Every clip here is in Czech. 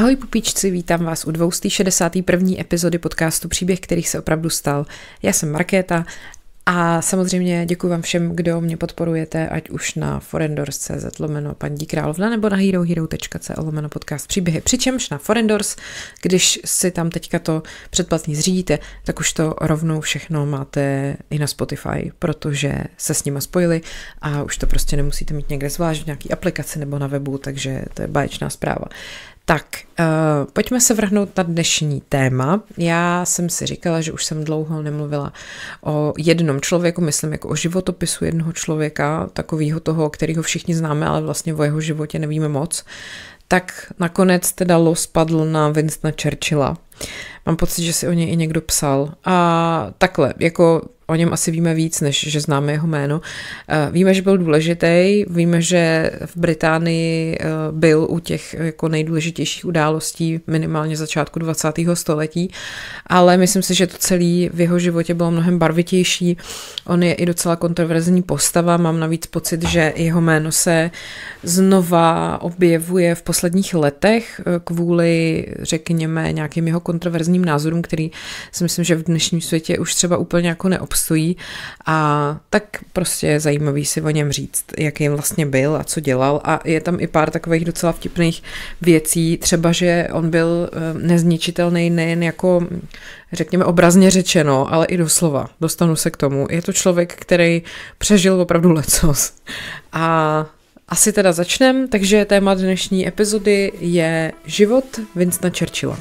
Ahoj pupíčci, vítám vás u 261. epizody podcastu Příběh, který se opravdu stal. Já jsem Markéta a samozřejmě děkuji vám všem, kdo mě podporujete, ať už na forendors.cz lomeno paní královna nebo na herohero.co lomeno podcast příběhy. Přičemž na forendors, když si tam teďka to předplatně zřídíte, tak už to rovnou všechno máte i na Spotify, protože se s nima spojili a už to prostě nemusíte mít někde zvlášť v nějaký aplikaci nebo na webu, takže to je báječná zpráva. Tak, uh, pojďme se vrhnout na dnešní téma. Já jsem si říkala, že už jsem dlouho nemluvila o jednom člověku, myslím jako o životopisu jednoho člověka, takového toho, kterého všichni známe, ale vlastně o jeho životě nevíme moc. Tak nakonec teda los padl na Winstona Churchilla. Mám pocit, že si o něj i někdo psal. A takhle, jako o něm asi víme víc, než že známe jeho jméno. Eh, víme, že byl důležitý, víme, že v Británii eh, byl u těch eh, jako nejdůležitějších událostí minimálně začátku 20. století, ale myslím si, že to celé v jeho životě bylo mnohem barvitější. On je i docela kontroverzní postava, mám navíc pocit, že jeho jméno se znova objevuje v posledních letech kvůli, řekněme, nějakým jeho kontroverzním názorům, který si myslím, že v dnešním světě už třeba úplně jako neobsahují relaxují a tak prostě je zajímavý si o něm říct, jaký vlastně byl a co dělal a je tam i pár takových docela vtipných věcí, třeba, že on byl eh, nezničitelný nejen jako řekněme obrazně řečeno, ale i doslova. Dostanu se k tomu. Je to člověk, který přežil opravdu lecos. A asi teda začnem, takže téma dnešní epizody je život Winstona Churchilla.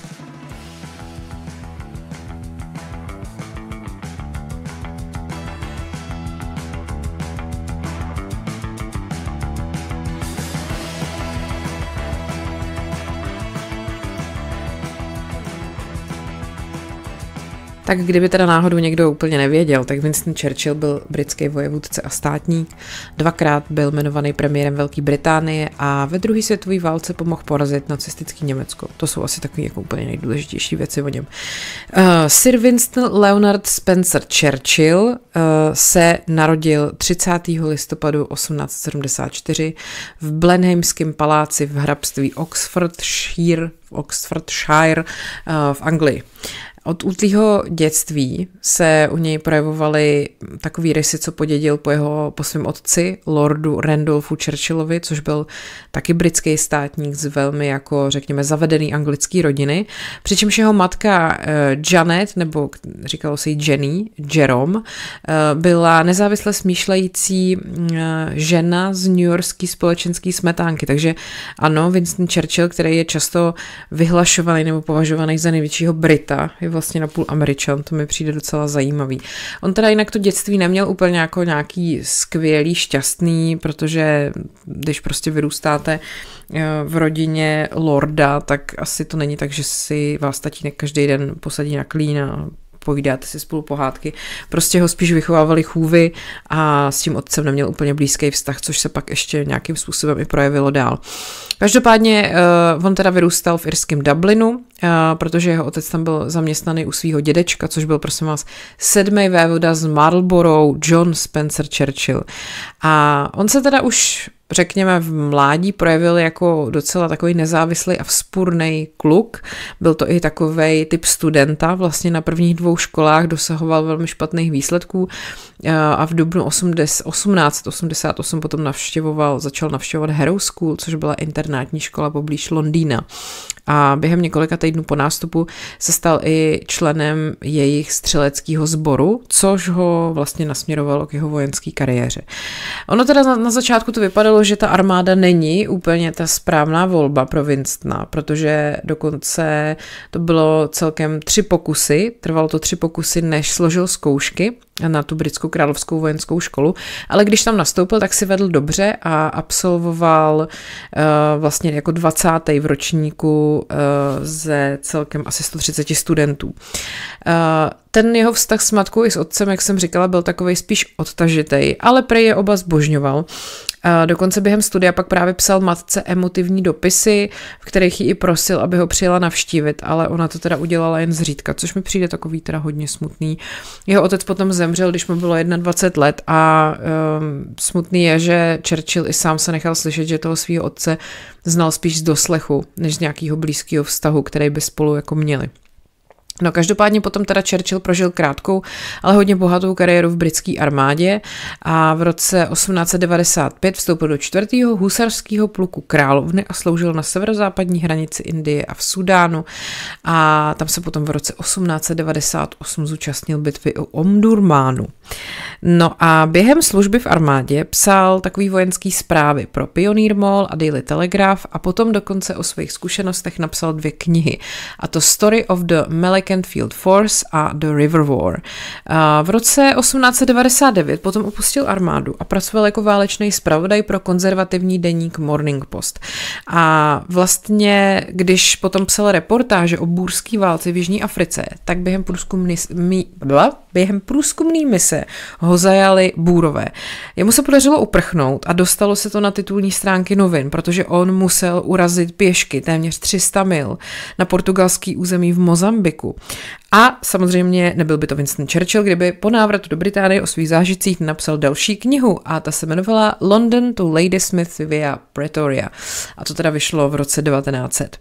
Tak kdyby teda náhodou někdo úplně nevěděl, tak Winston Churchill byl britský vojevůdce a státník, dvakrát byl jmenovaný premiérem Velké Británie a ve druhé světové válce pomohl porazit nacistický Německo. To jsou asi takové jako úplně nejdůležitější věci o něm. Uh, Sir Winston Leonard Spencer Churchill uh, se narodil 30. listopadu 1874 v Blenheimském paláci v hrabství Oxfordshire v Oxfordshire eh, v Anglii. Od útlýho dětství se u něj projevovaly takový rysy, co podědil po, jeho, po svém otci, lordu Randolfu Churchillovi, což byl taky britský státník z velmi jako, řekněme, zavedený anglický rodiny. Přičemž jeho matka eh, Janet, nebo říkalo se jí Jenny, Jerome, eh, byla nezávisle smýšlející eh, žena z New Yorkský společenské smetánky. Takže ano, Winston Churchill, který je často vyhlašovaný nebo považovaný za největšího Brita, je je vlastně napůl američan, to mi přijde docela zajímavý. On teda jinak to dětství neměl úplně jako nějaký skvělý, šťastný, protože když prostě vyrůstáte eh, v rodině lorda, tak asi to není tak, že si vás tatínek každý den posadí na klín a povídáte si spolu pohádky. Prostě ho spíš vychovávali chůvy a s tím otcem neměl úplně blízký vztah, což se pak ještě nějakým způsobem i projevilo dál. Každopádně uh, on teda vyrůstal v irském Dublinu, uh, protože jeho otec tam byl zaměstnaný u svého dědečka, což byl prosím vás sedmý vévoda z Marlborough, John Spencer Churchill. A on se teda už řekněme, v mládí projevil jako docela takový nezávislý a vzpůrný kluk. Byl to i takový typ studenta, vlastně na prvních dvou školách dosahoval velmi špatných výsledků eh, a v dubnu 1888 potom navštěvoval, začal navštěvovat Hero School, což byla internátní škola poblíž Londýna. A během několika týdnů po nástupu se stal i členem jejich střeleckého sboru, což ho vlastně nasměrovalo k jeho vojenské kariéře. Ono teda na, na začátku to vypadalo, bylo, že ta armáda není úplně ta správná volba pro Winstona, protože dokonce to bylo celkem tři pokusy, trvalo to tři pokusy, než složil zkoušky na tu britskou královskou vojenskou školu, ale když tam nastoupil, tak si vedl dobře a absolvoval uh, vlastně jako 20. v ročníku uh, ze celkem asi 130 studentů. Uh, ten jeho vztah s matkou i s otcem, jak jsem říkala, byl takový spíš odtažitej, ale prej je oba zbožňoval. Dokonce během studia pak právě psal matce emotivní dopisy, v kterých ji i prosil, aby ho přijela navštívit, ale ona to teda udělala jen zřídka, což mi přijde takový teda hodně smutný. Jeho otec potom zemřel, když mu bylo 21 let a um, smutný je, že Churchill i sám se nechal slyšet, že toho svého otce znal spíš z doslechu, než z nějakého blízkého vztahu, který by spolu jako měli. No každopádně potom teda Churchill prožil krátkou, ale hodně bohatou kariéru v britské armádě a v roce 1895 vstoupil do čtvrtého husarského pluku královny a sloužil na severozápadní hranici Indie a v Sudánu a tam se potom v roce 1898 zúčastnil bitvy o Omdurmánu. No a během služby v armádě psal takový vojenský zprávy pro Pioneer Mall a Daily Telegraph a potom dokonce o svých zkušenostech napsal dvě knihy a to Story of the Melek Second Field Force a The River War. V roce 1899 potom opustil armádu a pracoval jako válečný zpravodaj pro konzervativní deník Morning Post. A vlastně, když potom psal reportáže o bůrský válce v Jižní Africe, tak během průzkumný, mý, bla, během průzkumný mise ho zajali bůrové. Jemu se podařilo uprchnout a dostalo se to na titulní stránky novin, protože on musel urazit pěšky téměř 300 mil na portugalský území v Mozambiku a samozřejmě nebyl by to Winston Churchill, kdyby po návratu do Británie o svých zážitcích napsal další knihu a ta se jmenovala London to Ladysmith via Pretoria. A to teda vyšlo v roce 1900.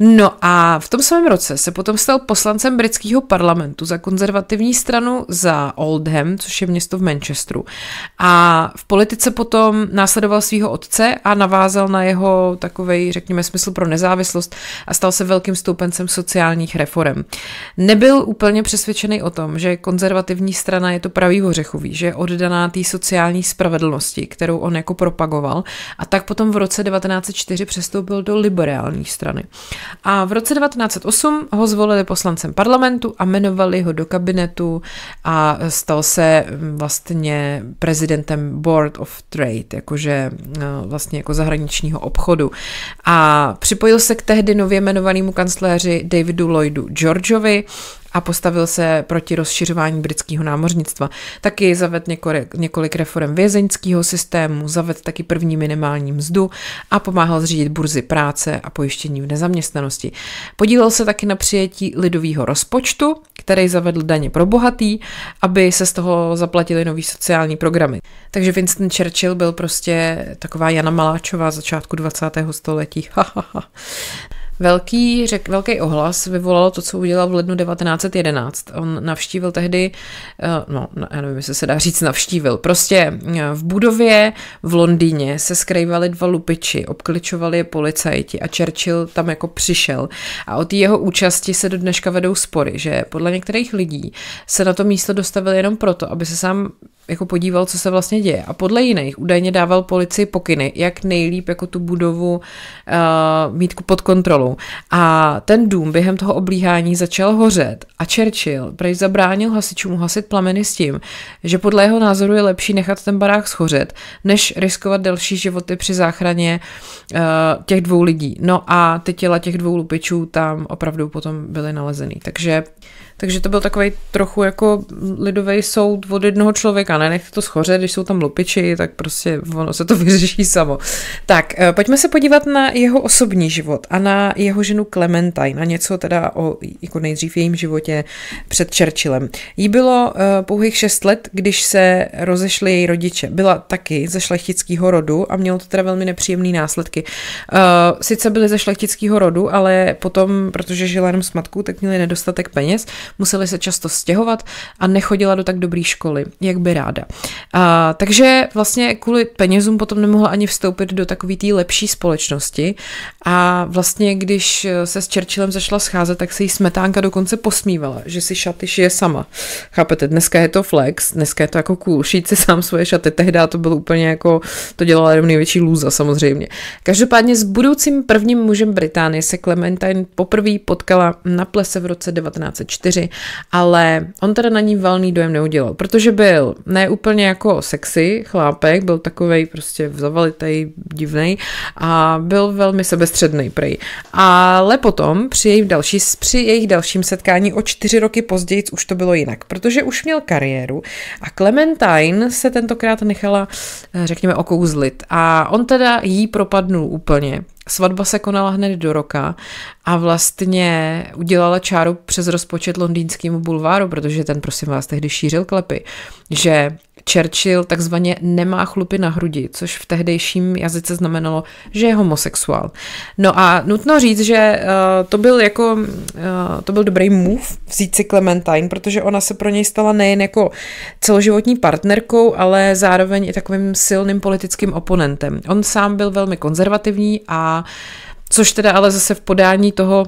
No a v tom samém roce se potom stal poslancem britského parlamentu za konzervativní stranu za Oldham, což je město v Manchesteru. A v politice potom následoval svého otce a navázal na jeho takovej, řekněme, smysl pro nezávislost a stal se velkým stoupencem sociálních reform. Nebyl úplně přesvědčený o tom, že konzervativní strana je to pravý ořechový, že je oddaná té sociální spravedlnosti, kterou on jako propagoval a tak potom v roce 1904 přestoupil do liberální strany. A v roce 1908 ho zvolili poslancem parlamentu a jmenovali ho do kabinetu a stal se mm, vlastně prezidentem Board of Trade, jakože no, vlastně jako zahraničního obchodu. A připojil se k tehdy nově jmenovanému kancléři Davidu Lloydu George Georgeovi a postavil se proti rozšiřování britského námořnictva. Taky zavedl několik, několik reform vězeňského systému, zavedl taky první minimální mzdu a pomáhal zřídit burzy práce a pojištění v nezaměstnanosti. Podílel se taky na přijetí lidového rozpočtu, který zavedl daně pro bohatý, aby se z toho zaplatili nový sociální programy. Takže Winston Churchill byl prostě taková Jana Maláčová začátku 20. století. Velký, řek, velký ohlas vyvolalo to, co udělal v lednu 1911. On navštívil tehdy, eh, no, no, já nevím, jestli se dá říct navštívil, prostě eh, v budově v Londýně se skrývali dva lupiči, obkličovali je policajti a Churchill tam jako přišel. A o jeho účasti se do dneška vedou spory, že podle některých lidí se na to místo dostavil jenom proto, aby se sám jako podíval, co se vlastně děje. A podle jiných údajně dával policii pokyny, jak nejlíp jako tu budovu uh, mít pod kontrolou. A ten dům během toho oblíhání začal hořet a Churchill prej zabránil hasičům hasit plameny s tím, že podle jeho názoru je lepší nechat ten barák schořet, než riskovat další životy při záchraně uh, těch dvou lidí. No a ty těla těch dvou lupičů tam opravdu potom byly nalezeny. Takže takže to byl takový trochu jako lidový soud od jednoho člověka. Ne, nechte to schoře, když jsou tam lupiči, tak prostě ono se to vyřeší samo. Tak, eh, pojďme se podívat na jeho osobní život a na jeho ženu Clementine, na něco teda o jako nejdřív jejím životě před Churchillem. Jí bylo eh, pouhých šest let, když se rozešli její rodiče. Byla taky ze šlechtického rodu a mělo to teda velmi nepříjemné následky. Eh, sice byly ze šlechtického rodu, ale potom, protože žila jenom s matkou, tak měli nedostatek peněz museli se často stěhovat a nechodila do tak dobré školy, jak by ráda. A, takže vlastně kvůli penězům potom nemohla ani vstoupit do takové té lepší společnosti a vlastně když se s Churchillem zašla scházet, tak se jí smetánka dokonce posmívala, že si šaty šije sama. Chápete, dneska je to flex, dneska je to jako cool, šít si sám svoje šaty, tehdy to bylo úplně jako, to dělala jenom největší lůza samozřejmě. Každopádně s budoucím prvním mužem Británie se Clementine poprvé potkala na plese v roce 1904 věci, ale on teda na ní valný dojem neudělal, protože byl ne úplně jako sexy chlápek, byl takový prostě zavalitej, divný a byl velmi sebestředný prej. Ale potom při jejich, další, při jejich dalším setkání o čtyři roky později už to bylo jinak, protože už měl kariéru a Clementine se tentokrát nechala, eh, řekněme, okouzlit a on teda jí propadnul úplně Svatba se konala hned do roka a vlastně udělala čáru přes rozpočet londýnskému bulváru, protože ten, prosím vás, tehdy šířil klepy, že Churchill takzvaně nemá chlupy na hrudi, což v tehdejším jazyce znamenalo, že je homosexuál. No a nutno říct, že uh, to byl jako, uh, to byl dobrý move vzít si Clementine, protože ona se pro něj stala nejen jako celoživotní partnerkou, ale zároveň i takovým silným politickým oponentem. On sám byl velmi konzervativní a což teda ale zase v podání toho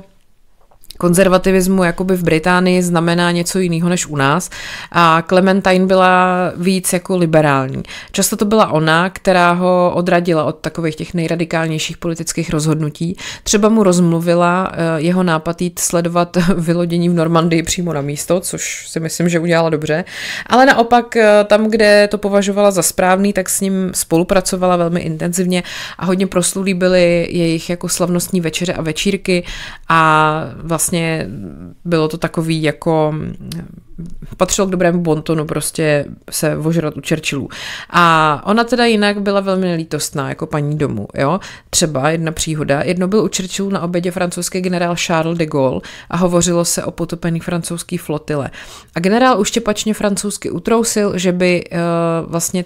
konzervativismu jakoby v Británii znamená něco jiného než u nás a Clementine byla víc jako liberální. Často to byla ona, která ho odradila od takových těch nejradikálnějších politických rozhodnutí. Třeba mu rozmluvila eh, jeho nápad jít sledovat vylodění v Normandii přímo na místo, což si myslím, že udělala dobře. Ale naopak eh, tam, kde to považovala za správný, tak s ním spolupracovala velmi intenzivně a hodně proslulí byly jejich jako slavnostní večeře a večírky a vlastně vlastně bylo to takový jako patřilo k dobrému bontonu prostě se ožrat u Churchillů. A ona teda jinak byla velmi nelítostná, jako paní domu, jo. Třeba jedna příhoda, jedno byl u Churchillů na obědě francouzský generál Charles de Gaulle a hovořilo se o potopený francouzský flotile. A generál uštěpačně francouzsky utrousil, že by uh, vlastně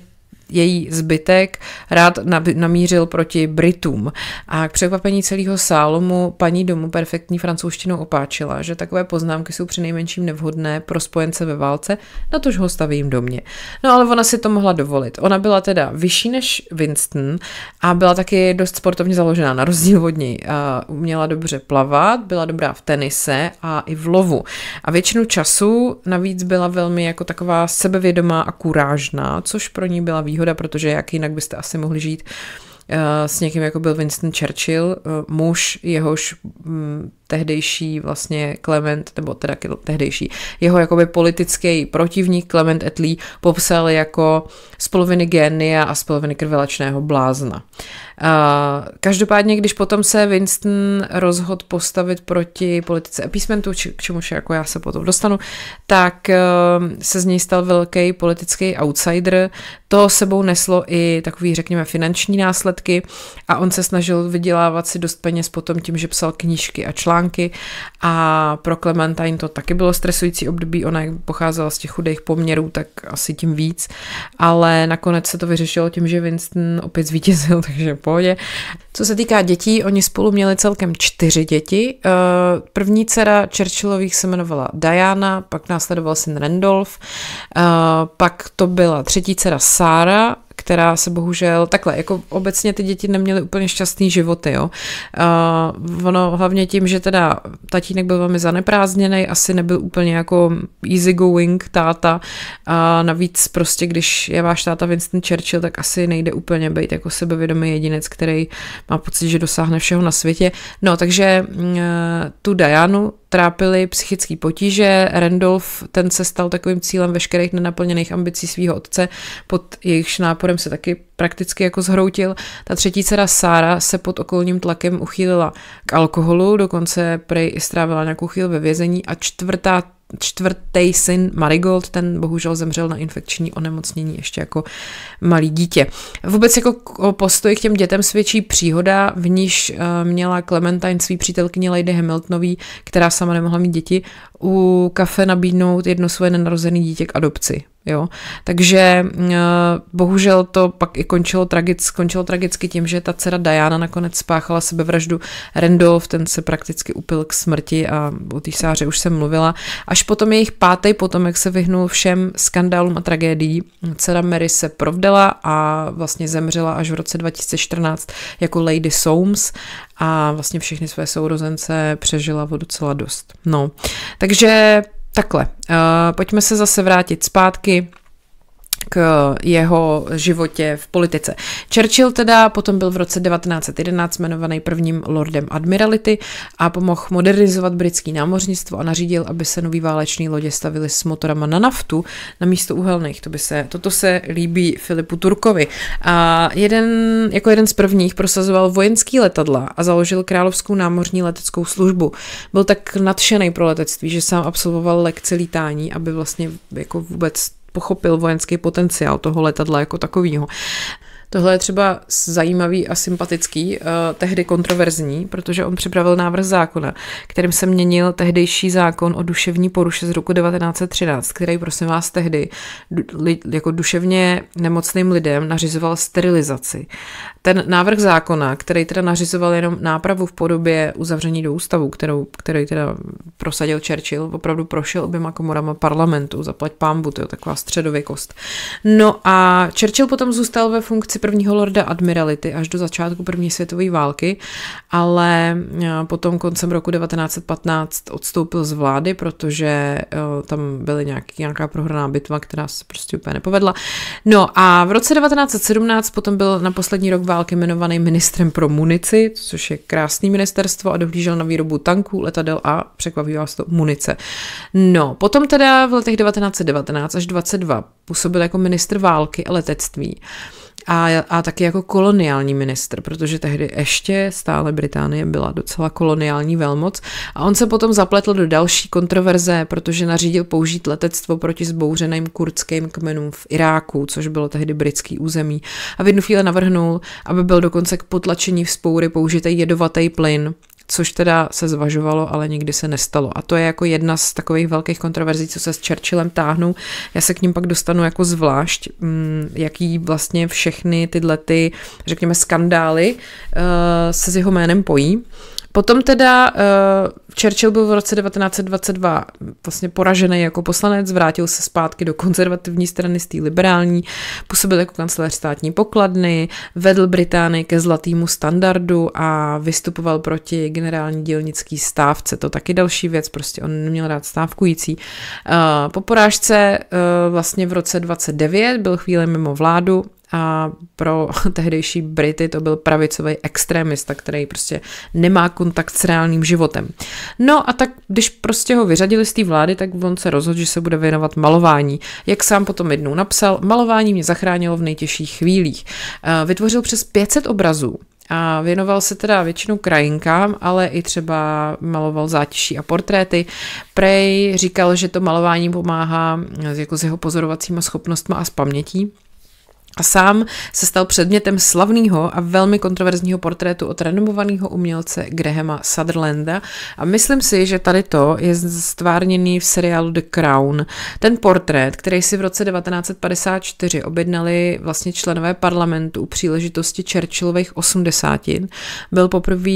její zbytek rád namířil proti Britům. A k překvapení celého sálu mu paní domu perfektní francouzštinou opáčila, že takové poznámky jsou přinejmenším nevhodné pro spojence ve válce, na tož ho stavím domě. No ale ona si to mohla dovolit. Ona byla teda vyšší než Winston a byla taky dost sportovně založená, na rozdíl od něj. A uměla dobře plavat, byla dobrá v tenise a i v lovu. A většinu času navíc byla velmi jako taková sebevědomá a kurážná, což pro ní byla výhodná výhoda, protože jak jinak byste asi mohli žít eh, s někým, jako byl Winston Churchill, eh, muž, jehož mm, tehdejší vlastně Clement, nebo teda tehdejší, jeho jakoby politický protivník Clement Attlee popsal jako z poloviny génia a z poloviny krvelačného blázna. Uh, Každopádně, když potom se Winston rozhod postavit proti politice appeasementu, či, k čemuž jako já se potom dostanu, tak eh, se z něj stal velký politický outsider. To sebou neslo i takový, řekněme, finanční následky a on se snažil vydělávat si dost peněz potom tím, že psal knížky a články a pro Clementine to taky bylo stresující období, ona jak pocházela z těch chudých poměrů, tak asi tím víc, ale nakonec se to vyřešilo tím, že Winston opět zvítězil, takže pohodě. Co se týká dětí, oni spolu měli celkem čtyři děti. Eh, první dcera Churchillových se jmenovala Diana, pak následoval syn Randolph, eh, pak to byla třetí dcera Sarah, která se bohužel, takhle, jako obecně ty děti neměly úplně šťastný životy, jo. Uh, ono hlavně tím, že teda tatínek byl velmi zaneprázdněný, asi nebyl úplně jako easygoing táta a navíc prostě, když je váš táta Winston Churchill, tak asi nejde úplně být jako sebevědomý jedinec, který má pocit, že dosáhne všeho na světě. No, takže uh, tu Dianu trápily psychické potíže. Randolph, ten se stal takovým cílem veškerých nenaplněných ambicí svého otce, pod jejichž náporem se taky prakticky jako zhroutil. Ta třetí dcera Sára se pod okolním tlakem uchýlila k alkoholu, dokonce prej strávila nějakou chvíli ve vězení a čtvrtá čtvrtý syn Marigold, ten bohužel zemřel na infekční onemocnění ještě jako malý dítě. Vůbec jako postoj k těm dětem svědčí příhoda, v níž eh, měla Clementine svý přítelkyně Lady Hamiltonový, která sama nemohla mít děti, u kafe nabídnout jedno svoje nenarozené dítě k adopci. Jo? Takže eh, bohužel to pak i končilo, tragic, končilo tragicky tím, že ta dcera Diana nakonec spáchala sebevraždu. Randolph, ten se prakticky upil k smrti a o té sáře už jsem mluvila. Až potom jejich pátý jak se vyhnul všem skandálům a tragédií. Dcera Mary se provdala a vlastně zemřela až v roce 2014 jako Lady Soames a vlastně všechny své sourozence přežila o docela dost. No, takže takhle, eh, pojďme se zase vrátit zpátky k eh, jeho životě v politice. Churchill teda potom byl v roce 1911 jmenovaný prvním lordem admirality a pomohl modernizovat britský námořnictvo a nařídil, aby se nový váleční lodě stavily s motorama na naftu na místo uhelných. To by se, toto se líbí Filipu Turkovi. A jeden, jako jeden z prvních prosazoval vojenský letadla a založil Královskou námořní leteckou službu. Byl tak nadšený pro letectví, že sám absolvoval lekce lítání, aby vlastně jako vůbec pochopil vojenský potenciál toho letadla jako takového. Tohle je třeba zajímavý a sympatický, eh, tehdy kontroverzní, protože on připravil návrh zákona, kterým se měnil tehdejší zákon o duševní poruše z roku 1913, který, prosím vás, tehdy jako duševně nemocným lidem nařizoval sterilizaci. Ten návrh zákona, který teda nařizoval jenom nápravu v podobě uzavření do ústavu, kterou, který teda prosadil Churchill, opravdu prošel oběma komorama parlamentu, zaplať pámbu, to je taková středověkost. No a Churchill potom zůstal ve funkci prvního lorda admirality až do začátku první světové války, ale e, potom koncem roku 1915 odstoupil z vlády, protože e, tam byly nějaký, nějaká prohraná bitva, která se prostě úplně nepovedla. No a v roce 1917 potom byl na poslední rok války války jmenovaný ministrem pro munici, což je krásný ministerstvo a dohlížel na výrobu tanků, letadel a překvapí vás to munice. No, potom teda v letech 1919 až 22 působil jako ministr války a letectví a, a taky jako koloniální ministr, protože tehdy ještě stále Británie byla docela koloniální velmoc a on se potom zapletl do další kontroverze, protože nařídil použít letectvo proti zbouřeným kurdským kmenům v Iráku, což bylo tehdy britský území a v jednu chvíli navrhnul, aby byl dokonce k potlačení vzpoury použitý jedovatý plyn, což teda se zvažovalo, ale nikdy se nestalo. A to je jako jedna z takových velkých kontroverzí, co se s Churchillem táhnou. Já se k ním pak dostanu jako zvlášť, mm, jaký vlastně všechny tyhle ty, řekněme, skandály eh, se s jeho jménem pojí. Potom teda uh, Churchill byl v roce 1922 vlastně poražený jako poslanec, vrátil se zpátky do konzervativní strany z té liberální, působil jako kancelář státní pokladny, vedl Británii ke zlatému standardu a vystupoval proti generální dělnický stávce. To taky další věc, prostě on neměl rád stávkující. Uh, po porážce uh, vlastně v roce 29 byl chvíli mimo vládu, a pro tehdejší Brity to byl pravicový extremista, který prostě nemá kontakt s reálným životem. No a tak, když prostě ho vyřadili z té vlády, tak on se rozhodl, že se bude věnovat malování. Jak sám potom jednou napsal, malování mě zachránilo v nejtěžších chvílích. Eh, vytvořil přes 500 obrazů, a věnoval se teda většinou krajinkám, ale i třeba maloval zátiší a portréty. Prej říkal, že to malování pomáhá eh, jako s jeho pozorovacíma schopnostma a s pamětí a sám se stal předmětem slavného a velmi kontroverzního portrétu od renomovaného umělce Grahama Sutherlanda a myslím si, že tady to je stvárněný v seriálu The Crown. Ten portrét, který si v roce 1954 objednali vlastně členové parlamentu u příležitosti Churchillových osmdesátin, byl poprvé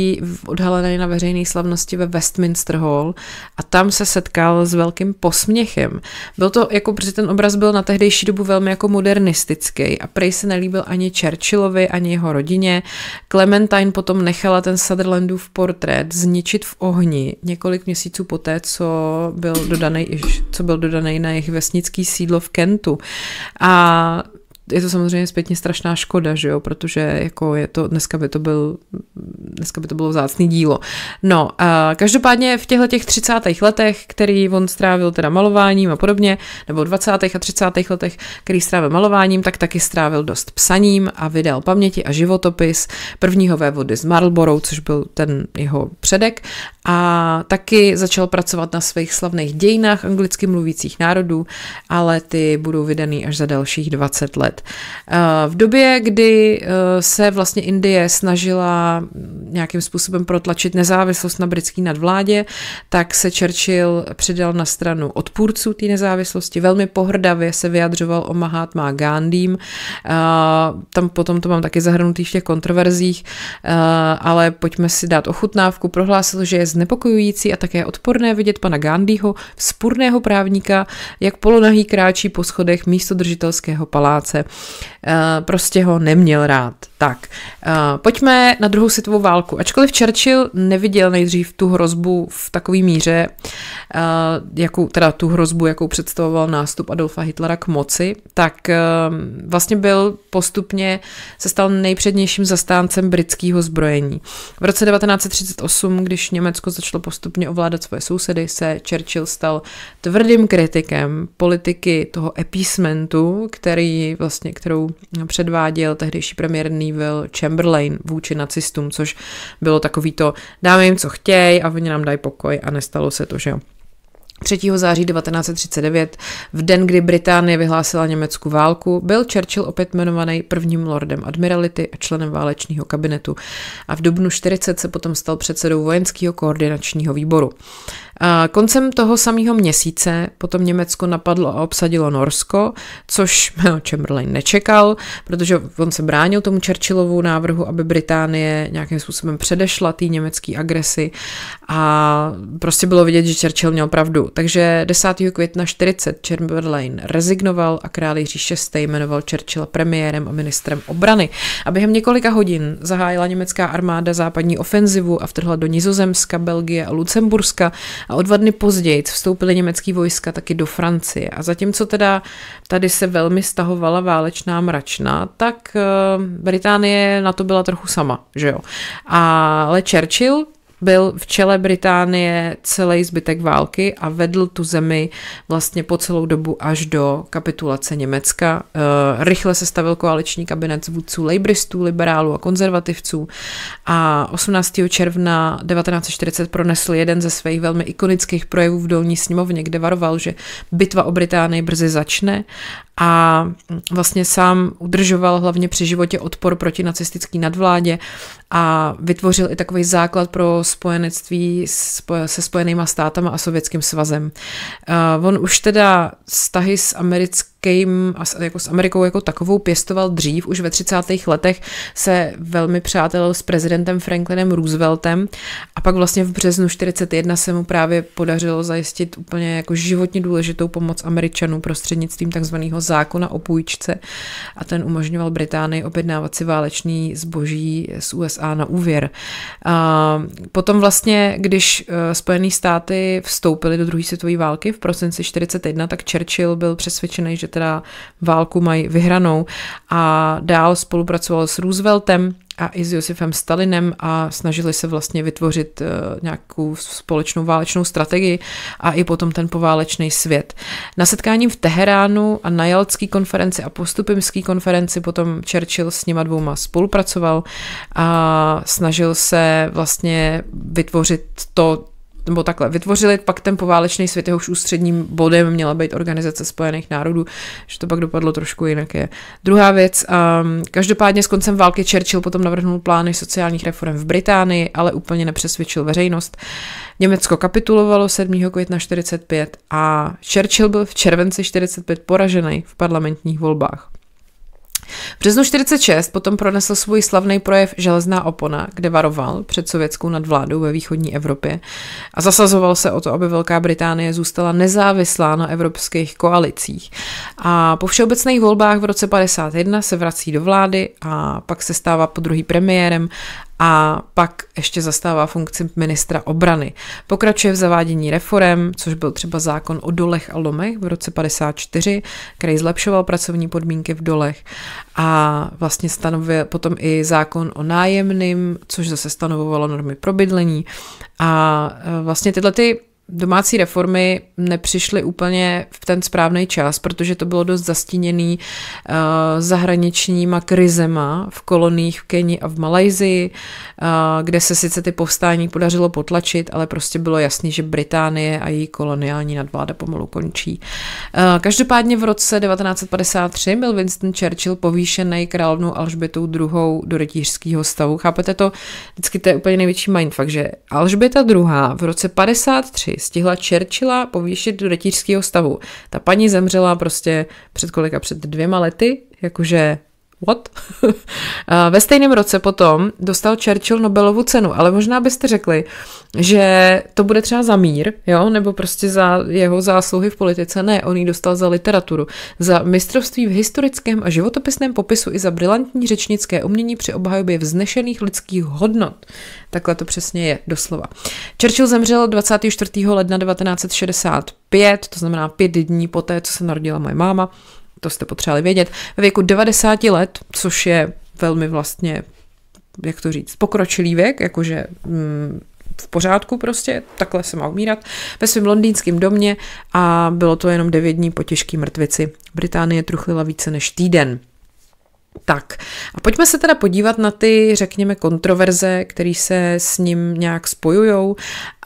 odhalený na veřejné slavnosti ve Westminster Hall a tam se setkal s velkým posměchem. Byl to, jako protože ten obraz byl na tehdejší dobu velmi jako modernistický a prej se nelíbil ani Churchillovi, ani jeho rodině. Clementine potom nechala ten Sutherlandův portrét zničit v ohni několik měsíců poté, co byl dodaný, co byl dodaný na jejich vesnický sídlo v Kentu. A je to samozřejmě zpětně strašná škoda, že jo, protože jako je to, dneska by to byl, dneska by to bylo vzácný dílo. No, a každopádně v těchto těch 30. letech, který on strávil teda malováním a podobně, nebo 20. a 30. letech, který strávil malováním, tak taky strávil dost psaním a vydal paměti a životopis prvního vévody z Marlborou, což byl ten jeho předek, a taky začal pracovat na svých slavných dějinách anglicky mluvících národů, ale ty budou vydaný až za dalších 20 let. Eh, v době, kdy eh, se vlastně Indie snažila nějakým způsobem protlačit nezávislost na britský nadvládě, tak se Churchill přidal na stranu odpůrců té nezávislosti. Velmi pohrdavě se vyjadřoval o Mahatma Gandhím. Eh, tam potom to mám taky zahrnutý v těch kontroverzích, ale pojďme si dát ochutnávku. Prohlásil, že je znepokojující a také odporné vidět pana Gandhiho, spurného právníka, jak polonahý kráčí po schodech místo držitelského paláce. Eh, prostě ho neměl rád. Tak, eh, pojďme na druhou světovou válku. Ačkoliv Churchill neviděl nejdřív tu hrozbu v takové míře, eh, jakou, teda tu hrozbu, jakou představoval nástup Adolfa Hitlera k moci, tak vlastně byl postupně, se stal nejpřednějším zastáncem britského zbrojení. V roce 1938, když Německo začalo postupně ovládat svoje sousedy, se Churchill stal tvrdým kritikem politiky toho appeasementu, který vlastně vlastně, kterou předváděl tehdejší premiér Neville Chamberlain vůči nacistům, což bylo takový to, dáme jim, co chtějí a oni nám dají pokoj a nestalo se to, že jo. 3. září 1939, v den, kdy Británie vyhlásila Německu válku, byl Churchill opět jmenovaný prvním lordem admirality a členem válečního kabinetu a v dubnu 40 se potom stal předsedou vojenského koordinačního výboru. Koncem toho samého měsíce potom Německo napadlo a obsadilo Norsko, což Chamberlain nečekal, protože on se bránil tomu Churchillovu návrhu, aby Británie nějakým způsobem předešla té německé agresi a prostě bylo vidět, že Churchill měl pravdu. Takže 10. května 40 Chamberlain rezignoval a král Jiří VI jmenoval Churchilla premiérem a ministrem obrany. A během několika hodin zahájila německá armáda západní ofenzivu a vtrhla do Nizozemska, Belgie a Lucemburska a o dva dny později vstoupily německý vojska taky do Francie. A zatímco teda tady se velmi stahovala válečná mračna, tak eh, Británie na to byla trochu sama, že jo. Ale Churchill byl v čele Británie celý zbytek války a vedl tu zemi vlastně po celou dobu až do kapitulace Německa. Eh, rychle se stavil koaliční kabinet vůdců lejbristů, liberálů a konzervativců a 18. června 1940 pronesl jeden ze svých velmi ikonických projevů v dolní sněmovně, kde varoval, že bitva o Británii brzy začne a vlastně sám udržoval hlavně při životě odpor proti nacistický nadvládě a vytvořil i takový základ pro spojenectví se Spojenýma státama a Sovětským svazem. Eh, on už teda vztahy s americkým americkým, jako s Amerikou jako takovou pěstoval dřív, už ve 30. letech se velmi přátelil s prezidentem Franklinem Rooseveltem a pak vlastně v březnu 41 se mu právě podařilo zajistit úplně jako životně důležitou pomoc Američanů prostřednictvím takzvaného zákona o půjčce a ten umožňoval Británii objednávat si válečný zboží z USA na úvěr. A potom vlastně, když eh, Spojené státy vstoupily do druhé světové války v prosinci 41, tak Churchill byl přesvědčený, že teda válku mají vyhranou a dál spolupracoval s Rooseveltem a i s Josefem Stalinem a snažili se vlastně vytvořit eh, nějakou společnou válečnou strategii a i potom ten poválečný svět. Na setkání v Teheránu a na Jalcký konferenci a postupimský konferenci potom Churchill s nima dvouma spolupracoval a snažil se vlastně vytvořit to, nebo takhle, vytvořili pak ten poválečný svět, jehož ústředním bodem měla být Organizace spojených národů, že to pak dopadlo trošku jinak je. Druhá věc, um, každopádně s koncem války Churchill potom navrhnul plány sociálních reform v Británii, ale úplně nepřesvědčil veřejnost. Německo kapitulovalo 7. května 45 a Churchill byl v červenci 45 poražený v parlamentních volbách. V březnu 1946 potom pronesl svůj slavný projev Železná opona, kde varoval před sovětskou nadvládou ve východní Evropě a zasazoval se o to, aby Velká Británie zůstala nezávislá na evropských koalicích. A po všeobecných volbách v roce 51 se vrací do vlády a pak se stává po druhý premiérem a pak ještě zastává funkci ministra obrany. Pokračuje v zavádění reform, což byl třeba zákon o dolech a lomech v roce 54, který zlepšoval pracovní podmínky v dolech a vlastně stanovil potom i zákon o nájemným, což zase stanovovalo normy pro bydlení a e, vlastně tyhle ty domácí reformy nepřišly úplně v ten správný čas, protože to bylo dost zastíněný uh, zahraničníma krizema v koloních v Keni a v Malajzii, uh, kde se sice ty povstání podařilo potlačit, ale prostě bylo jasný, že Británie a její koloniální nadvláda pomalu končí. Uh, každopádně v roce 1953 byl Winston Churchill povýšený královnou Alžbětou II. do rytířského stavu. Chápete to? Vždycky to je úplně největší mindfuck, že Alžběta II. v roce 53 roky stihla Churchilla povýšit do rytířského stavu. Ta paní zemřela prostě před kolika, před dvěma lety, jakože What? Eh, ve stejném roce potom dostal Churchill Nobelovu cenu, ale možná byste řekli, že to bude třeba za mír, jo, nebo prostě za jeho zásluhy v politice. Ne, on ji dostal za literaturu, za mistrovství v historickém a životopisném popisu i za brilantní řečnické umění při obhajobě vznešených lidských hodnot. Takhle to přesně je, doslova. Churchill zemřel 24. ledna 1965, to znamená pět dní poté, co se narodila moje máma to jste potřebovali vědět, ve věku 90 let, což je velmi vlastně, jak to říct, pokročilý věk, jakože hmm, v pořádku prostě, takhle se má umírat, ve svém londýnském domě a bylo to jenom 9 dní po těžké mrtvici. Británie truchlila více než týden. Tak a pojďme se teda podívat na ty, řekněme, kontroverze, které se s ním nějak spojují.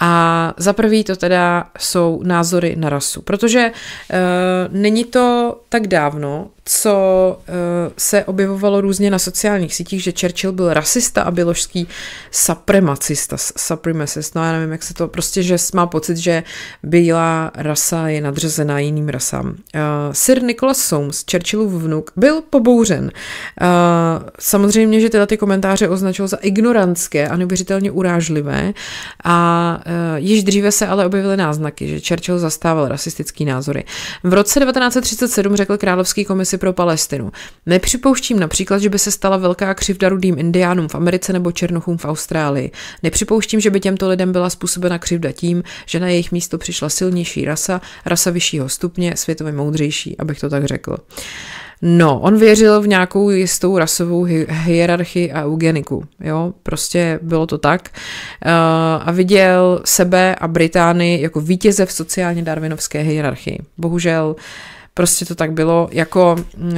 A za prvý to teda jsou názory na rasu, protože e, není to tak dávno, co eh, se objevovalo různě na sociálních sítích, že Churchill byl rasista a biložský supremacista, supremacist, no já nevím, jak se to, prostě, že má pocit, že bílá rasa je nadřazená jiným rasám. Eh, Sir Nicholas Soames, Churchillův vnuk, byl pobouřen. Eh, samozřejmě, že tyhle ty komentáře označil za ignorantské a neuvěřitelně urážlivé a již dříve se ale objevily náznaky, že Churchill zastával rasistický názory. V roce 1937 řekl královský komisi pomoci pro Palestinu. Nepřipouštím například, že by se stala velká křivda rudým indiánům v Americe nebo černochům v Austrálii. Nepřipouštím, že by těmto lidem byla způsobena křivda tím, že na jejich místo přišla silnější rasa, rasa vyššího stupně, světově moudřejší, abych to tak řekl. No, on věřil v nějakou jistou rasovou hi- hierarchii a eugeniku, jo, prostě bylo to tak. Uh, a viděl sebe a Británii jako vítěze v sociálně darvinovské hierarchii. Bohužel uh, Prostě to tak bylo. Jako eh,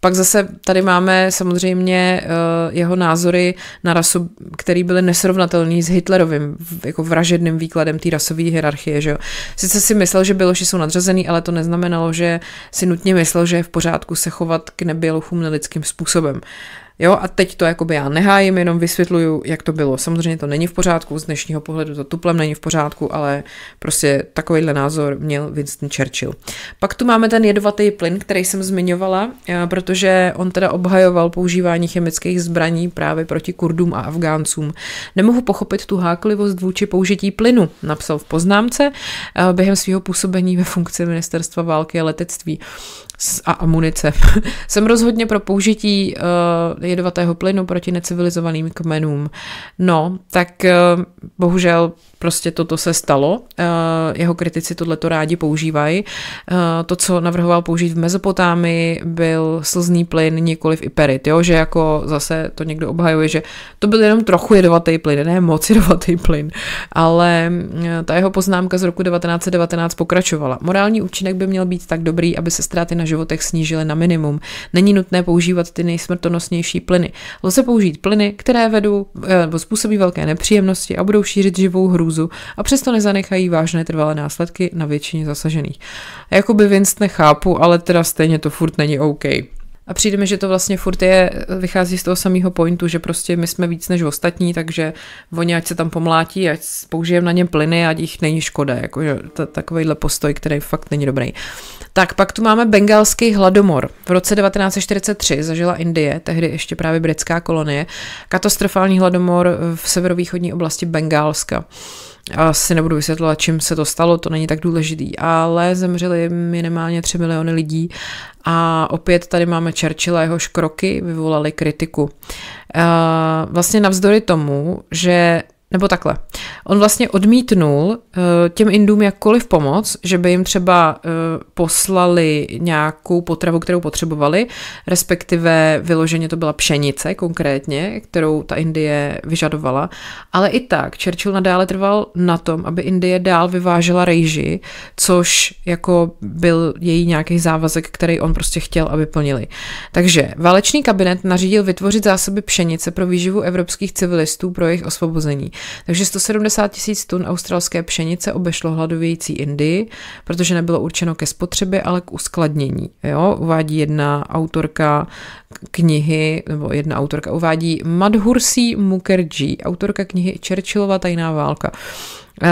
pak zase tady máme samozřejmě eh, jeho názory na rasu, který byly nesrovnatelný s Hitlerovým, jako vražedným výkladem té rasové hierarchie. Že jo? Sice si myslel, že že jsou nadřazený, ale to neznamenalo, že si nutně myslel, že je v pořádku se chovat k nebělochům nelidským způsobem. Jo, a teď to jakoby já nehájím, jenom vysvětluju, jak to bylo. Samozřejmě to není v pořádku, z dnešního pohledu to tuplem není v pořádku, ale prostě takovýhle názor měl Winston Churchill. Pak tu máme ten jedovatý plyn, který jsem zmiňovala, eh, protože on teda obhajoval používání chemických zbraní právě proti Kurdům a Afgáncům. Nemohu pochopit tu háklivost vůči použití plynu, napsal v poznámce eh, během svého působení ve funkci ministerstva války a letectví a amunice. Jsem rozhodně pro použití uh, jedovatého plynu proti necivilizovaným kmenům. No, tak uh, bohužel prostě toto se stalo. Uh, jeho kritici tohleto rádi používají. Uh, to, co navrhoval použít v Mezopotámii, byl slzný plyn, v iperit, jo? že jako zase to někdo obhajuje, že to byl jenom trochu jedovatý plyn, ne moc jedovatý plyn, ale uh, ta jeho poznámka z roku 1919 pokračovala. Morální účinek by měl být tak dobrý, aby se ztráty na životech snížily na minimum. Není nutné používat ty nejsmrtonosnější plyny. Lze použít plyny, které vedou eh, nebo způsobí velké nepříjemnosti a budou šířit živou hrůzu a přesto nezanechají vážné trvalé následky na většině zasažených. Jakoby Vince nechápu, ale teda stejně to furt není OK. A přijde mi, že to vlastně furt je, vychází z toho samého pointu, že prostě my jsme víc než ostatní, takže oni ať se tam pomlátí, ať použijeme na ně plyny, ať jich není škoda. Jakože takovýhle postoj, který fakt není dobrý. Tak pak tu máme bengalský hladomor. V roce 1943 zažila Indie, tehdy ještě právě britská kolonie, katastrofální hladomor v severovýchodní oblasti Bengálska. Asi nebudu vysvětlovat, čím se to stalo, to není tak důležitý, ale zemřeli minimálně 3 miliony lidí a opět tady máme Churchilla, jehož kroky vyvolaly kritiku. Eh, vlastně navzdory tomu, že, nebo takhle, On vlastně odmítnul eh, těm Indům jakkoliv pomoc, že by jim třeba eh, poslali nějakou potravu, kterou potřebovali, respektive vyloženě to byla pšenice konkrétně, kterou ta Indie vyžadovala. Ale i tak Churchill nadále trval na tom, aby Indie dál vyvážela rejži, což jako byl její nějaký závazek, který on prostě chtěl, aby plnili. Takže válečný kabinet nařídil vytvořit zásoby pšenice pro výživu evropských civilistů pro jejich osvobození. Takže 170 50 tisíc tun australské pšenice obešlo hladovějící Indii, protože nebylo určeno ke spotřebě, ale k uskladnění. Jo? Uvádí jedna autorka knihy, nebo jedna autorka uvádí Madhursi Mukherjee, autorka knihy Churchillova tajná válka. Uh,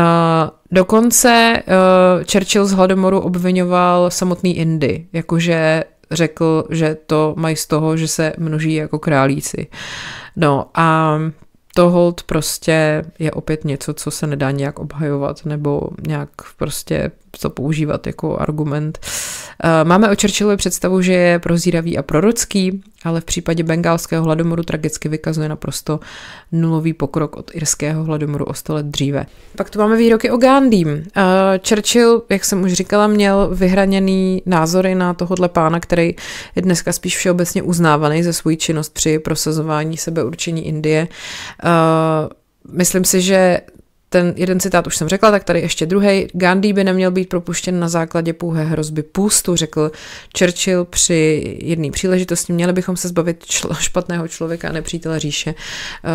dokonce uh, Churchill z hladomoru obvinoval samotný Indy, jakože řekl, že to mají z toho, že se množí jako králíci. No a to hold prostě je opět něco, co se nedá nějak obhajovat nebo nějak prostě to používat jako argument. Eh, máme o Churchillovi představu, že je prozíravý a prorocký, ale v případě bengálského hladomoru tragicky vykazuje naprosto nulový pokrok od irského hladomoru o sto let dříve. Pak tu máme výroky o Gandhi. Eh, Churchill, jak jsem už říkala, měl vyhraněný názory na tohohle pána, který je dneska spíš všeobecně uznávaný ze svůj činnost při prosazování sebeurčení Indie. Eh, myslím si, že ten jeden citát už jsem řekla, tak tady ještě druhý. Gandhi by neměl být propuštěn na základě pouhé hrozby půstu, řekl Churchill při jedné příležitosti. Měli bychom se zbavit člo, špatného člověka a nepřítele říše.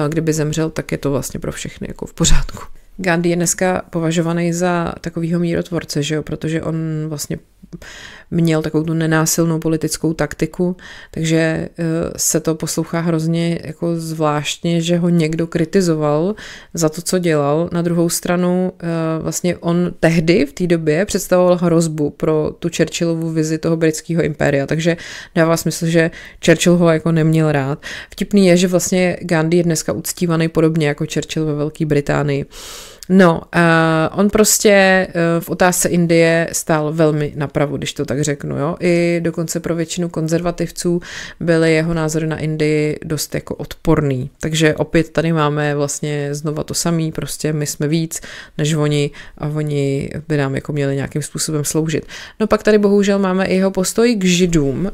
Eh, kdyby zemřel, tak je to vlastně pro všechny jako v pořádku. Gandhi je dneska považovaný za takového mírotvorce, že jo? protože on vlastně měl takovou tu nenásilnou politickou taktiku, takže eh, se to poslouchá hrozně jako zvláštně, že ho někdo kritizoval za to, co dělal. Na druhou stranu eh, vlastně on tehdy v té době představoval hrozbu pro tu Churchillovu vizi toho britského impéria, takže dává smysl, že Churchill ho jako neměl rád. Vtipný je, že vlastně Gandhi je dneska uctívaný podobně jako Churchill ve Velké Británii. No, uh, on prostě uh, v otázce Indie stál velmi napravo, když to tak řeknu. Jo? I dokonce pro většinu konzervativců byly jeho názory na Indii dost jako odporný. Takže opět tady máme vlastně znova to samé, prostě my jsme víc než oni a oni by nám jako měli nějakým způsobem sloužit. No pak tady bohužel máme i jeho postoj k židům. Uh,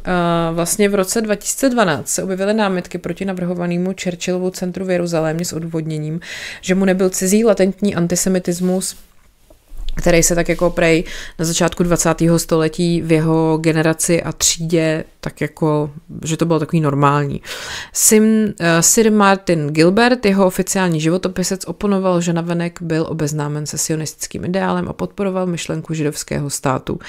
vlastně v roce 2012 se objevily námitky proti navrhovanému Churchillovu centru v Jeruzalémě s odvodněním, že mu nebyl cizí latentní antisemitismus který se tak jako prej na začátku 20. století v jeho generaci a třídě tak jako, že to bylo takový normální. Sim, uh, eh, Sir Martin Gilbert, jeho oficiální životopisec, oponoval, že navenek byl obeznámen se sionistickým ideálem a podporoval myšlenku židovského státu.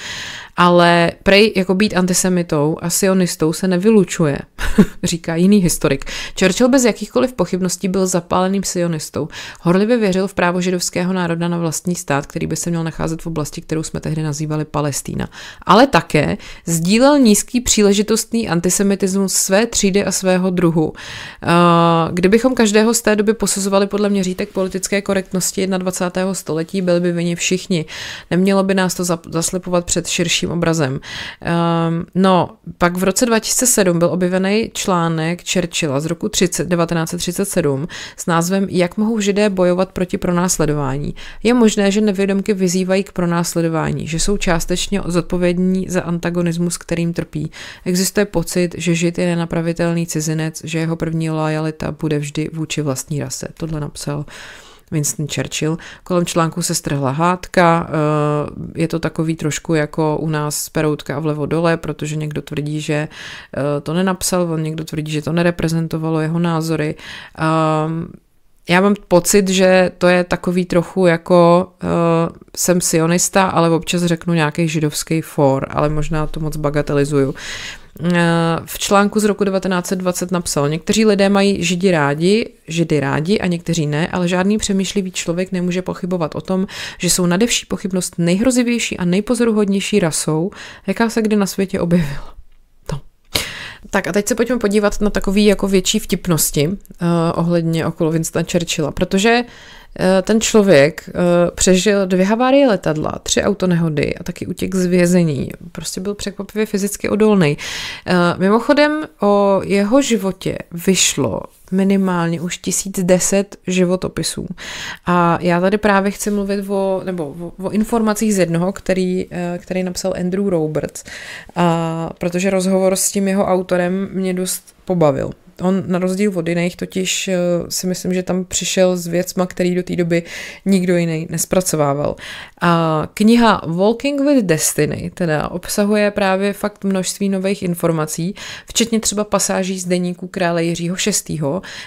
Ale prej jako být antisemitou a sionistou se nevylučuje, říká jiný historik. Churchill bez jakýchkoliv pochybností byl zapáleným sionistou. Horlivě věřil v právo židovského národa na vlastní stát, který by se měl měl nacházet v oblasti, kterou jsme tehdy nazývali Palestína. Ale také sdílel nízký příležitostný antisemitismus své třídy a svého druhu. Eh, kdybychom každého z té doby posuzovali podle měřítek politické korektnosti 21. století, byli by vyni všichni. Nemělo by nás to zaslepovat před širším obrazem. Ehm, no, pak v roce 2007 byl objevený článek Churchilla z roku 1937 s názvem Jak mohou židé bojovat proti pronásledování. Je možné, že nevědomky vyzývají k pronásledování, že jsou částečně zodpovědní za antagonismus, kterým trpí. Existuje pocit, že Žid je nenapravitelný cizinec, že jeho první lojalita bude vždy vůči vlastní rase. Tohle napsal Winston Churchill. Kolem článku se strhla hádka, eh, je to takový trošku jako u nás peroutka a vlevo dole, protože někdo tvrdí, že eh, to nenapsal, někdo tvrdí, že to nereprezentovalo jeho názory. Ehm, já mám pocit, že to je takový trochu jako uh, jsem sionista, ale občas řeknu nějaký židovský for, ale možná to moc bagatelizuju. Uh, v článku z roku 1920 napsal, někteří lidé mají židi rádi, židy rádi a někteří ne, ale žádný přemýšlivý člověk nemůže pochybovat o tom, že jsou nadevší pochybnost nejhrozivější a nejpozoruhodnější rasou, jaká se kdy na světě objevila. Tak a teď se pojďme podívat na takový jako větší vtipnosti uh, ohledně okolo Winstona Churchilla, protože Eh, ten člověk eh, přežil dvě havárie letadla, tři autonehody a taky utěk z vězení. Prostě byl překvapivě fyzicky odolný. Eh, mimochodem o jeho životě vyšlo minimálně už 1010 životopisů. A já tady právě chci mluvit o, nebo o, o informacích z jednoho, který, který napsal Andrew Roberts, a, protože rozhovor s tím jeho autorem mě dost pobavil. On na rozdíl od jiných totiž eh, si myslím, že tam přišel s věcma, který do té doby nikdo jiný nespracovával. A kniha Walking with Destiny teda obsahuje právě fakt množství nových informací, včetně třeba pasáží z deníku krále Jiřího VI.,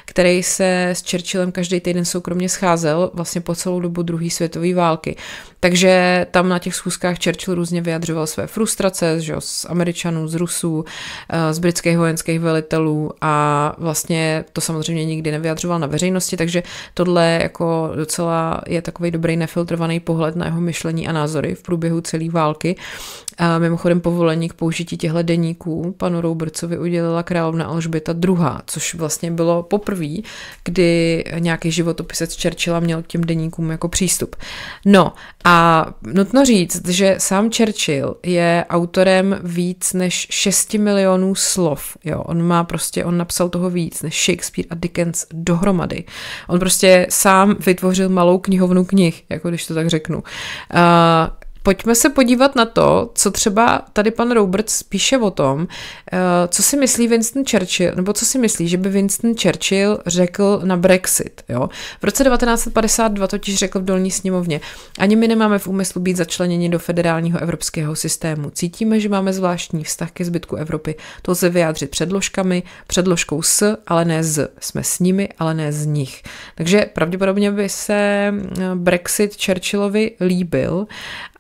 který se s Churchillem každý týden soukromně scházel vlastně po celou dobu druhé světové války. Takže tam na těch schůzkách Churchill různě vyjadřoval své frustrace že z Američanů, z Rusů, eh, z britských vojenských velitelů a vlastně to samozřejmě nikdy nevyjadřoval na veřejnosti, takže tohle jako docela je takový dobrý nefiltrovaný pohled na jeho myšlení a názory v průběhu celé války. A mimochodem povolení k použití těchto deníků panu Robertsovi udělila královna Alžběta II., což vlastně bylo poprvé, kdy nějaký životopisec Churchilla měl k těm deníkům jako přístup. No a a nutno říct, že sám Churchill je autorem víc než 6 milionů slov. Jo, on má prostě, on napsal toho víc než Shakespeare a Dickens dohromady. On prostě sám vytvořil malou knihovnu knih, jako když to tak řeknu. Uh, Pojďme se podívat na to, co třeba tady pan Roberts píše o tom, eh, co si myslí Winston Churchill, nebo co si myslí, že by Winston Churchill řekl na Brexit. Jo? V roce 1952 totiž řekl v dolní sněmovně, ani my nemáme v úmyslu být začleněni do federálního evropského systému. Cítíme, že máme zvláštní vztah ke zbytku Evropy. To lze vyjádřit předložkami, předložkou s, ale ne z. Jsme s nimi, ale ne z nich. Takže pravděpodobně by se eh, Brexit Churchillovi líbil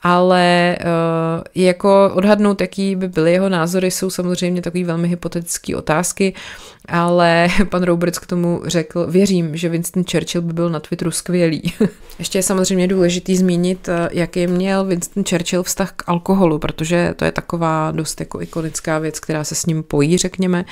a ale uh, jako odhadnout, jaký by byly jeho názory, jsou samozřejmě takové velmi hypotetické otázky, ale pan Roberts k tomu řekl, věřím, že Winston Churchill by byl na Twitteru skvělý. Ještě je samozřejmě důležitý zmínit, eh, jaký měl Winston Churchill vztah k alkoholu, protože to je taková dost jako ikonická věc, která se s ním pojí, řekněme.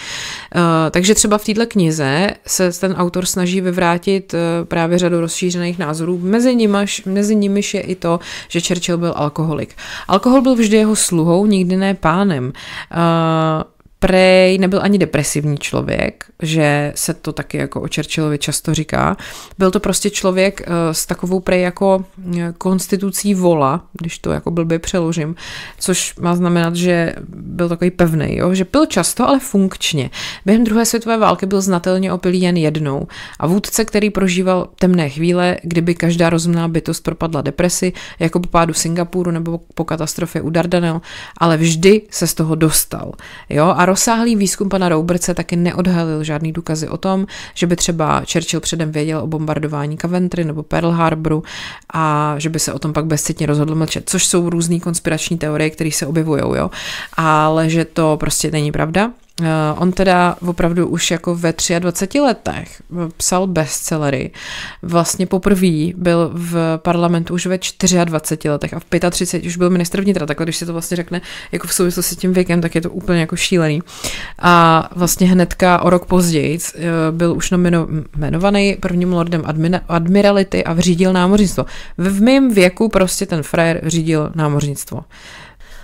Uh, takže třeba v této knize se ten autor snaží vyvrátit právě řadu rozšířených názorů. Mezi, nimiž, mezi nimiž je i to, že Churchill byl alkohol alkoholik. Alkohol byl vždy jeho sluhou, nikdy ne pánem. Uh, prej nebyl ani depresivní člověk, že se to taky jako o Churchillovi často říká. Byl to prostě člověk eh, s takovou prej jako eh, konstitucí vola, když to jako blbě přeložím, což má znamenat, že byl takový pevný, jo? že pil často, ale funkčně. Během druhé světové války byl znatelně opilý jen jednou a vůdce, který prožíval temné chvíle, kdyby každá rozumná bytost propadla depresi, jako po pádu Singapuru nebo po katastrofě u Dardanel, ale vždy se z toho dostal. Jo? A rozsáhlý výzkum pana Robertse taky neodhalil žádný důkazy o tom, že by třeba Churchill předem věděl o bombardování Coventry nebo Pearl Harboru a že by se o tom pak bezcitně rozhodl mlčet, což jsou různé konspirační teorie, které se objevují, jo, ale že to prostě není pravda. Eh, on teda opravdu už jako ve 23 letech eh, psal bestsellery. Vlastně poprvé byl v parlamentu už ve 24 letech a v 35 už byl ministr vnitra, takhle když se to vlastně řekne jako v souvislosti s tím věkem, tak je to úplně jako šílený. A vlastně hnedka o rok později eh, byl už nomino, jmenovaný prvním lordem admi- admirality a vřídil námořnictvo. V mém věku prostě ten frajer řídil námořnictvo.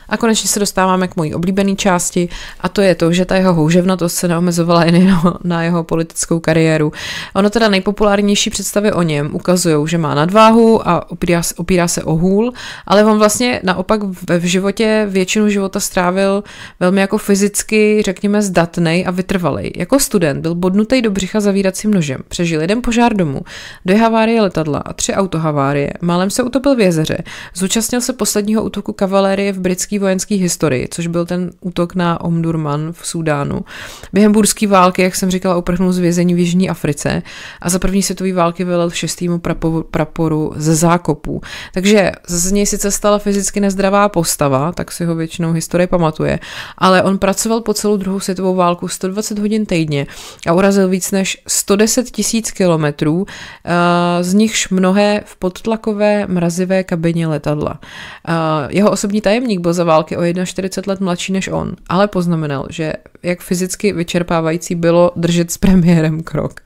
A konečně se dostáváme k mojí oblíbené části a to je to, že ta jeho houževnatost se neomezovala jen na jeho politickou kariéru. Ono teda nejpopulárnější představy o něm ukazují, že má nadváhu a opírá, opírá se o hůl, ale on vlastně naopak v životě většinu života strávil velmi jako fyzicky, řekněme, zdatný a vytrvalý. Jako student byl bodnutý do břicha zavíracím nožem, přežil jeden požár domu, dvě havárie letadla a tři autohavárie, málem se utopil v jezeře, zúčastnil se posledního útoku kavalérie v britský vojenské historii, což byl ten útok na Omdurman v Súdánu. Během burské války, jak jsem říkala, uprchnul z vězení v Jižní Africe a za první světové války velel šestému prapo, praporu ze zákopů. Takže z něj sice stala fyzicky nezdravá postava, tak si ho většinou historie pamatuje, ale on pracoval po celou druhou světovou válku 120 hodin týdně a urazil víc než 110 tisíc kilometrů, eh, z nichž mnohé v podtlakové mrazivé kabině letadla. Eh, jeho osobní tajemník byl za války o 41 let mladší než on, ale poznamenal, že jak fyzicky vyčerpávající bylo držet s premiérem krok.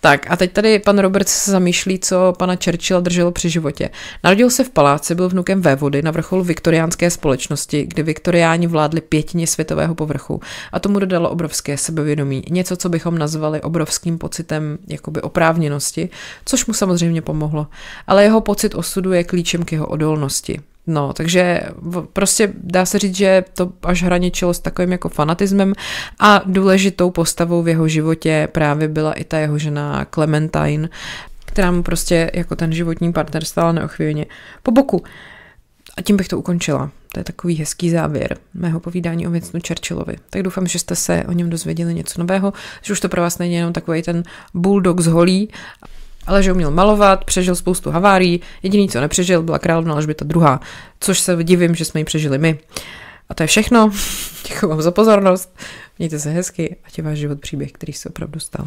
Tak a teď tady pan Roberts se zamýšlí, co pana Churchilla drželo při životě. Narodil se v paláci, byl vnukem vévody na vrcholu viktoriánské společnosti, kdy viktoriáni vládli pětině světového povrchu a tomu dodalo obrovské sebevědomí, něco, co bychom nazvali obrovským pocitem jakoby oprávněnosti, což mu samozřejmě pomohlo. Ale jeho pocit osudu je klíčem k jeho odolnosti. No, takže prostě dá se říct, že to až hraničilo s takovým jako fanatismem a důležitou postavou v jeho životě právě byla i ta jeho žena Clementine, která mu prostě jako ten životní partner stála neochvějně po boku. A tím bych to ukončila. To je takový hezký závěr mého povídání o Vincentu Churchillovi. Tak doufám, že jste se o něm dozvěděli něco nového, že už to pro vás není jenom takový ten bulldog z holí, ale že uměl malovat, přežil spoustu havárií, jediný, co nepřežil, byla královna Alžběta druhá, což se divím, že jsme ji přežili my. A to je všechno. Děkuji vám za pozornost. Mějte se hezky a tě váš život příběh, který se opravdu stal.